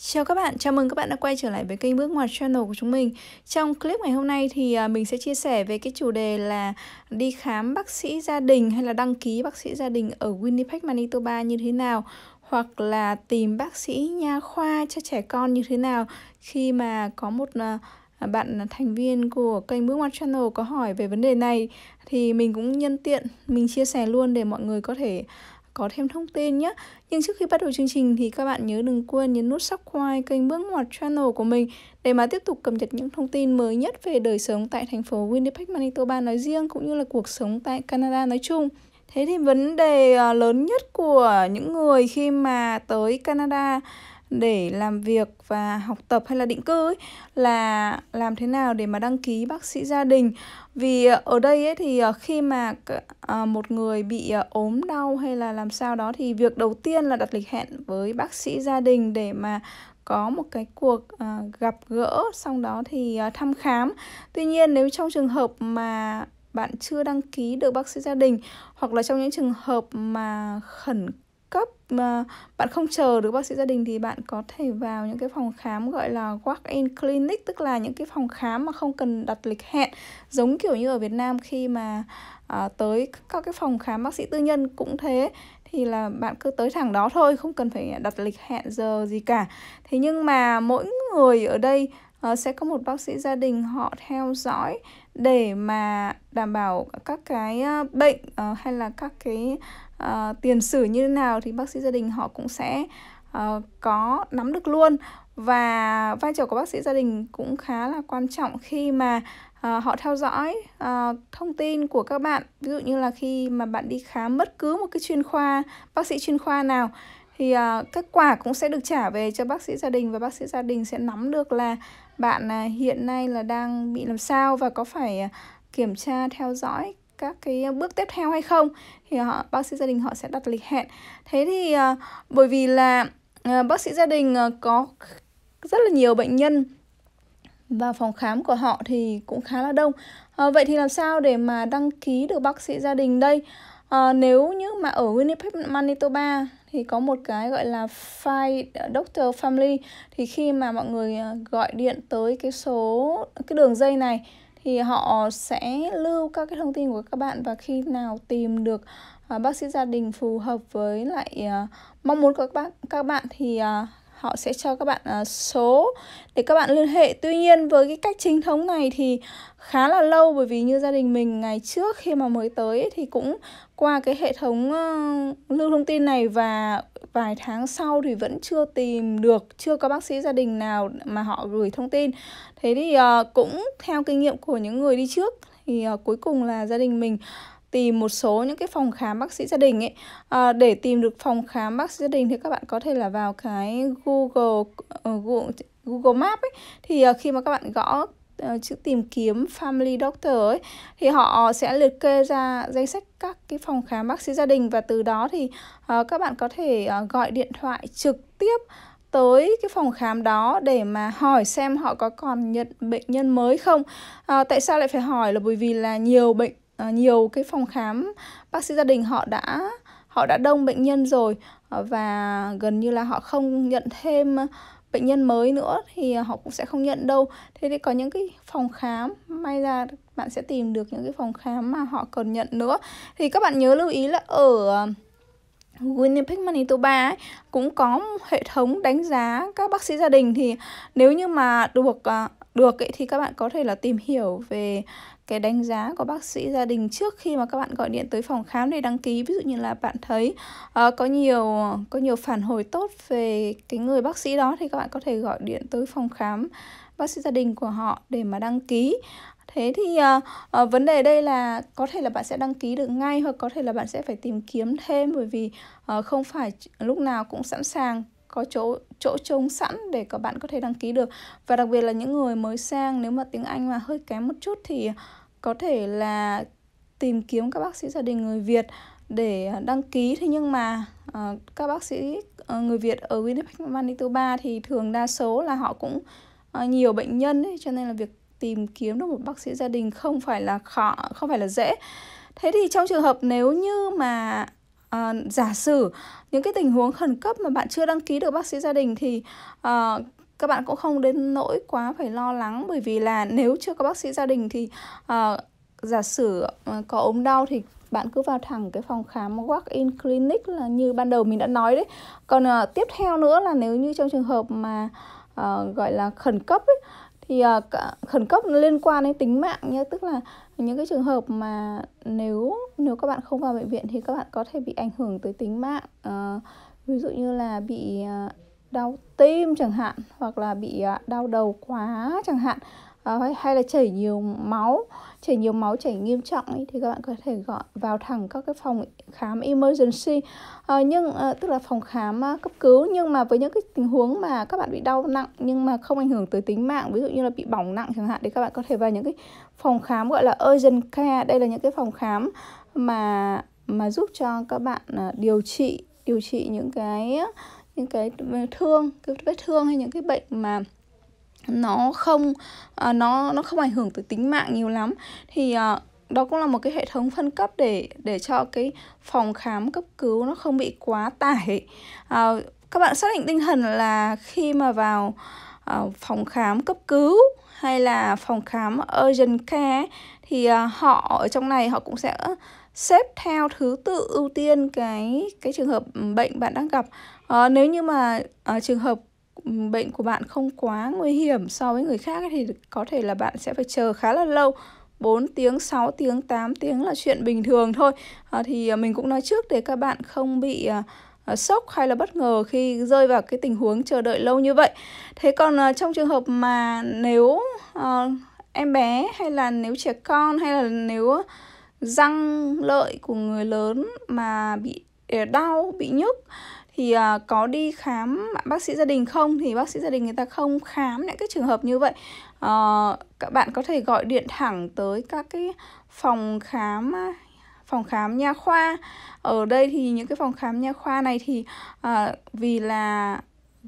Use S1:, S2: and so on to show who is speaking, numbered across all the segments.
S1: Chào các bạn, chào mừng các bạn đã quay trở lại với kênh Bước Ngoặt Channel của chúng mình Trong clip ngày hôm nay thì à, mình sẽ chia sẻ về cái chủ đề là đi khám bác sĩ gia đình hay là đăng ký bác sĩ gia đình ở Winnipeg, Manitoba như thế nào hoặc là tìm bác sĩ nha khoa cho trẻ con như thế nào khi mà có một à, bạn thành viên của kênh Bước Ngoặt Channel có hỏi về vấn đề này thì mình cũng nhân tiện mình chia sẻ luôn để mọi người có thể có thêm thông tin nhé. Nhưng trước khi bắt đầu chương trình thì các bạn nhớ đừng quên nhấn nút subscribe kênh Bước Ngoặt Channel của mình để mà tiếp tục cập nhật những thông tin mới nhất về đời sống tại thành phố Winnipeg, Manitoba nói riêng cũng như là cuộc sống tại Canada nói chung. Thế thì vấn đề à, lớn nhất của những người khi mà tới Canada để làm việc và học tập hay là định cư ấy, là làm thế nào để mà đăng ký bác sĩ gia đình vì ờ, ở đây ấy, thì ờ, khi mà ờ, một người bị ốm đau hay là làm sao đó thì việc đầu tiên là đặt lịch hẹn với bác sĩ gia đình để mà có một cái cuộc gặp gỡ xong đó thì thăm khám tuy nhiên nếu trong trường hợp mà bạn chưa đăng ký được bác sĩ gia đình hoặc là trong những trường hợp mà khẩn cấp mà bạn không chờ được bác sĩ gia đình thì bạn có thể vào những cái phòng khám gọi là walk-in clinic tức là những cái phòng khám mà không cần đặt lịch hẹn giống kiểu như ở Việt Nam khi mà à, tới các cái phòng khám bác sĩ tư nhân cũng thế thì là bạn cứ tới thẳng đó thôi không cần phải đặt lịch hẹn giờ gì cả thế nhưng mà mỗi người ở đây uh, sẽ có một bác sĩ gia đình họ theo dõi để mà đảm bảo các cái ờ, bệnh ờ, hay là các cái ờ, tiền sử như thế nào thì bác sĩ gia đình họ cũng sẽ có nắm được luôn và vai trò của bác sĩ gia đình cũng khá là quan trọng khi mà họ theo dõi thông tin của các bạn ví dụ như là khi mà bạn đi khám bất cứ một cái chuyên khoa bác sĩ chuyên khoa nào thì à, kết quả cũng sẽ được trả về cho bác sĩ gia đình và bác sĩ gia đình sẽ nắm được là bạn à, hiện nay là đang bị làm sao và có phải à, kiểm tra theo dõi các cái bước tiếp theo hay không thì họ bác sĩ gia đình họ sẽ đặt lịch hẹn thế thì à, bởi vì là à, bác sĩ gia đình à, có rất là nhiều bệnh nhân và phòng khám của họ thì cũng khá là đông à, vậy thì làm sao để mà đăng ký được bác sĩ gia đình đây à, nếu như mà ở Winnipeg Manitoba thì có một cái gọi là file ờ, doctor family thì khi mà mọi người ờ, gọi điện tới cái số cái đường dây này thì họ sẽ lưu các cái thông tin của các bạn và khi nào tìm được bác sĩ gia đình phù hợp với lại mong muốn của các bạn các bạn thì họ sẽ cho các bạn ờ, số để các bạn liên hệ tuy nhiên với cái cách chính thống này thì khá là lâu bởi vì như gia đình mình ngày trước khi mà mới tới thì cũng qua cái hệ thống ờ, lưu thông tin này và vài tháng sau thì vẫn chưa tìm được chưa có bác sĩ gia đình nào mà họ gửi thông tin thế thì ờ, cũng theo kinh nghiệm của những người đi trước thì cuối cùng là gia đình mình tìm một số những cái phòng khám bác sĩ gia đình ấy à, để tìm được phòng khám bác sĩ gia đình thì các bạn có thể là vào cái Google ờ, Google, Google Map ấy thì ờ, khi mà các bạn gõ ờ, chữ tìm kiếm family doctor ấy thì họ sẽ liệt kê ra danh sách các cái phòng khám bác sĩ gia đình và từ đó thì uh, các bạn có thể uh, gọi điện thoại trực tiếp tới cái phòng khám đó để mà hỏi xem họ có còn nhận bệnh nhân mới không à, tại sao lại phải hỏi là bởi vì là nhiều bệnh Ờ, nhiều cái phòng khám bác sĩ gia đình họ đã họ đã đông bệnh nhân rồi ờ, và gần như là họ không nhận thêm bệnh nhân mới nữa thì họ cũng sẽ không nhận đâu thế thì có những cái phòng khám may ra bạn sẽ tìm được những cái phòng khám mà họ cần nhận nữa thì các bạn nhớ lưu ý là ở Winnipeg Manitoba ấy, cũng có hệ thống đánh giá các bác sĩ gia đình thì nếu như mà được à, được ấy, thì các bạn có thể là tìm hiểu về cái đánh giá của bác sĩ gia đình trước khi mà các bạn gọi điện tới phòng khám để đăng ký ví dụ như là bạn thấy uh, có nhiều có nhiều phản hồi tốt về cái người bác sĩ đó thì các bạn có thể gọi điện tới phòng khám bác sĩ gia đình của họ để mà đăng ký thế thì à, à, vấn đề đây là có thể là bạn sẽ đăng ký được ngay hoặc có thể là bạn sẽ phải tìm kiếm thêm bởi vì à, không phải lúc nào cũng sẵn sàng có chỗ chỗ trống sẵn để các bạn có thể đăng ký được và đặc biệt là những người mới sang nếu mà tiếng Anh mà hơi kém một chút thì có thể là tìm kiếm các bác sĩ gia đình người Việt để đăng ký thế nhưng mà uh, các bác sĩ uh, người Việt ở Winnipeg Manitoba thì thường đa số là họ cũng Ờ, nhiều bệnh nhân ấy, cho nên là việc tìm kiếm được một bác sĩ gia đình không phải là khó không phải là dễ thế thì trong trường hợp nếu như mà à, giả sử những cái tình huống khẩn cấp mà bạn chưa đăng ký được bác sĩ gia đình thì à, các bạn cũng không đến nỗi quá phải lo lắng bởi vì là nếu chưa có bác sĩ gia đình thì à, giả sử có ốm đau thì bạn cứ vào thẳng cái phòng khám walk-in clinic là như ban đầu mình đã nói đấy còn à, tiếp theo nữa là nếu như trong trường hợp mà uh, gọi là khẩn cấp ấy, thì uh, khẩn cấp nó liên quan đến tính mạng nhé tức là những cái trường hợp mà nếu nếu các bạn không vào bệnh viện thì các bạn có thể bị ảnh hưởng tới tính mạng uh, ví dụ như là bị uh, đau tim chẳng hạn hoặc là bị uh, đau đầu quá chẳng hạn à, hay là chảy nhiều máu chảy nhiều máu chảy nghiêm trọng ý, thì các bạn có thể gọi vào thẳng các cái phòng khám emergency à, nhưng à, tức là phòng khám à, cấp cứu nhưng mà với những cái tình huống mà các bạn bị đau nặng nhưng mà không ảnh hưởng tới tính mạng ví dụ như là bị bỏng nặng chẳng hạn thì các bạn có thể vào những cái phòng khám gọi là urgent care đây là những cái phòng khám mà mà giúp cho các bạn à, điều trị điều trị những cái những cái ừ, thương cái vết thương hay những cái bệnh mà nó không uh, nó nó không ảnh hưởng tới tính mạng nhiều lắm thì uh, đó cũng là một cái hệ thống phân cấp để để cho cái phòng khám cấp cứu nó không bị quá tải à, các bạn xác định tinh thần là khi mà vào à, phòng khám cấp cứu hay là phòng khám urgent care thì à, họ ở trong này họ cũng sẽ xếp theo thứ tự ưu tiên cái cái trường hợp bệnh bạn đang gặp à, nếu như mà à, trường hợp bệnh của bạn không quá nguy hiểm so với người khác thì có thể là bạn sẽ phải chờ khá là lâu 4 tiếng, 6 tiếng, 8 tiếng là chuyện bình thường thôi à, Thì à, mình cũng nói trước để các bạn không bị à, à, sốc hay là bất ngờ khi rơi vào cái tình huống chờ đợi lâu như vậy Thế còn à, trong trường hợp mà nếu à, em bé hay là nếu trẻ con hay là nếu răng lợi của người lớn mà bị à, đau, bị nhức thì uh, có đi khám bác sĩ gia đình không thì bác sĩ gia đình người ta không khám lại các trường hợp như vậy uh, các bạn có thể gọi điện thẳng tới các cái phòng khám à, phòng khám nha khoa ở đây thì những cái phòng khám nha khoa này thì uh, vì là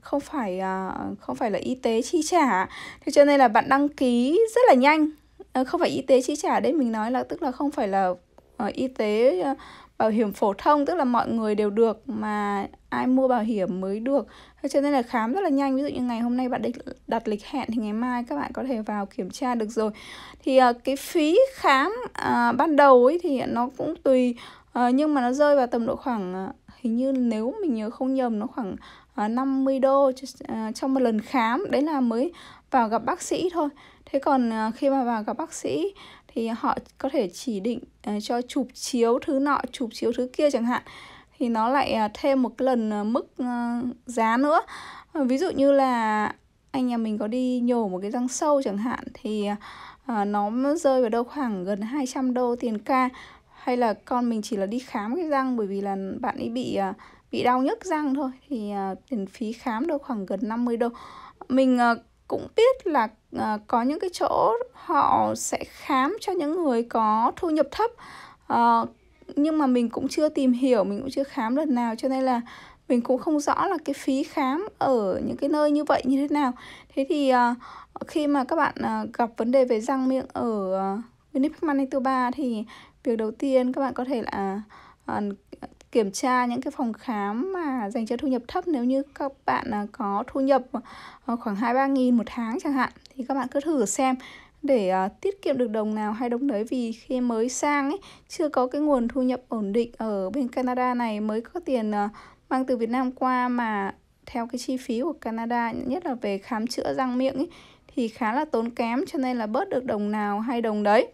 S1: không phải uh, không phải là y tế chi trả thế cho nên là bạn đăng ký rất là nhanh uh, không phải y tế chi trả đấy mình nói là tức là không phải là uh, y tế uh, bảo hiểm phổ thông tức là mọi người đều được mà ai mua bảo hiểm mới được cho nên là khám rất là nhanh ví dụ như ngày hôm nay bạn định đặt lịch hẹn thì ngày mai các bạn có thể vào kiểm tra được rồi thì ờ, cái phí khám à, ban đầu ấy thì nó cũng tùy à, nhưng mà nó rơi vào tầm độ khoảng hình như nếu mình nhớ không nhầm nó khoảng 50 đô trong một lần khám đấy là mới vào gặp bác sĩ thôi thế còn khi mà vào gặp bác sĩ thì họ có thể chỉ định uh, cho chụp chiếu thứ nọ chụp chiếu thứ kia chẳng hạn thì nó lại uh, thêm một cái lần uh, mức uh, giá nữa uh, ví dụ như là anh nhà mình có đi nhổ một cái răng sâu chẳng hạn thì uh, nó rơi vào đâu khoảng gần 200 đô tiền ca hay là con mình chỉ là đi khám cái răng bởi vì là bạn ấy bị uh, bị đau nhức răng thôi thì uh, tiền phí khám đâu khoảng gần 50 đô mình uh, cũng biết là uh, có những cái chỗ họ sẽ khám cho những người có thu nhập thấp uh, nhưng mà mình cũng chưa tìm hiểu mình cũng chưa khám lần nào cho nên là mình cũng không rõ là cái phí khám ở những cái nơi như vậy như thế nào thế thì uh, khi mà các bạn uh, gặp vấn đề về răng miệng ở uh, Winnipeg Manitoba thì việc đầu tiên các bạn có thể là uh, kiểm tra những cái phòng khám mà dành cho thu nhập thấp nếu như các bạn à, có thu nhập ờ, khoảng 2-3 nghìn một tháng chẳng hạn thì các bạn cứ thử xem để à, tiết kiệm được đồng nào hay đồng đấy vì khi mới sang ấy chưa có cái nguồn thu nhập ổn định ở bên Canada này mới có tiền ờ, mang từ Việt Nam qua mà theo cái chi phí của Canada nhất là về khám chữa răng miệng ấy thì khá là tốn kém cho nên là bớt được đồng nào hay đồng đấy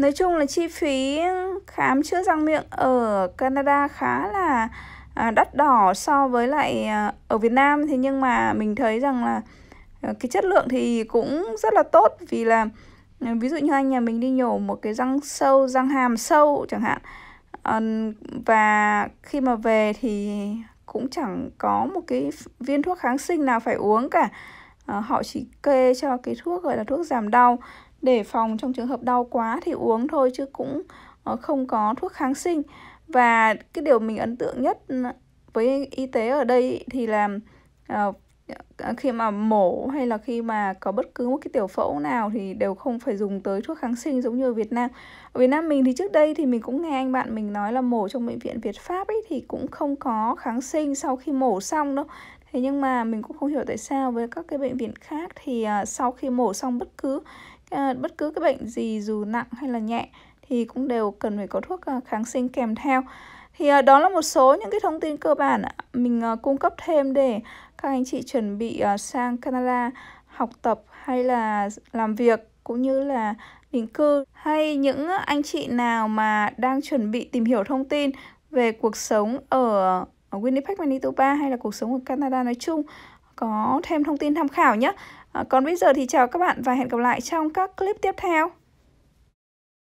S1: nói chung là chi phí khám chữa răng miệng ở Canada khá là à, đắt đỏ so với lại à, ở Việt Nam thế nhưng mà mình thấy rằng là à, cái chất lượng thì cũng rất là tốt vì là ví dụ như anh nhà mình đi nhổ một cái răng sâu răng hàm sâu chẳng hạn và khi mà về thì cũng chẳng có một cái viên thuốc kháng sinh nào phải uống cả ờ, họ chỉ kê cho cái thuốc gọi là thuốc giảm đau để phòng trong trường hợp đau quá thì uống thôi chứ cũng ờ, không có thuốc kháng sinh và cái điều mình ấn tượng nhất ừ, với y tế ở đây thì là ờ, khi mà mổ hay là khi mà có bất cứ một cái tiểu phẫu nào thì đều không phải dùng tới thuốc kháng sinh giống như ở Việt Nam. Ở Việt Nam mình thì trước đây thì mình cũng nghe anh bạn mình nói là mổ trong bệnh viện Việt Pháp ấy thì cũng không có kháng sinh sau khi mổ xong đâu. Thế nhưng mà mình cũng không hiểu tại sao với các cái bệnh viện khác thì ờ, sau khi mổ xong bất cứ Ờ, bất cứ cái bệnh gì dù nặng hay là nhẹ thì cũng đều cần phải có thuốc ờ, kháng sinh kèm theo thì ờ, đó là một số những cái thông tin cơ bản mình cung cấp thêm để các anh chị chuẩn bị sang Canada học tập hay là làm việc cũng như là định cư hay những anh chị nào mà đang chuẩn bị tìm hiểu thông tin về cuộc sống ở ở Winnipeg, Manitoba hay là cuộc sống ở Canada nói chung có thêm thông tin tham khảo nhé. Ờ, còn bây giờ thì chào các bạn và hẹn gặp lại trong các clip tiếp theo.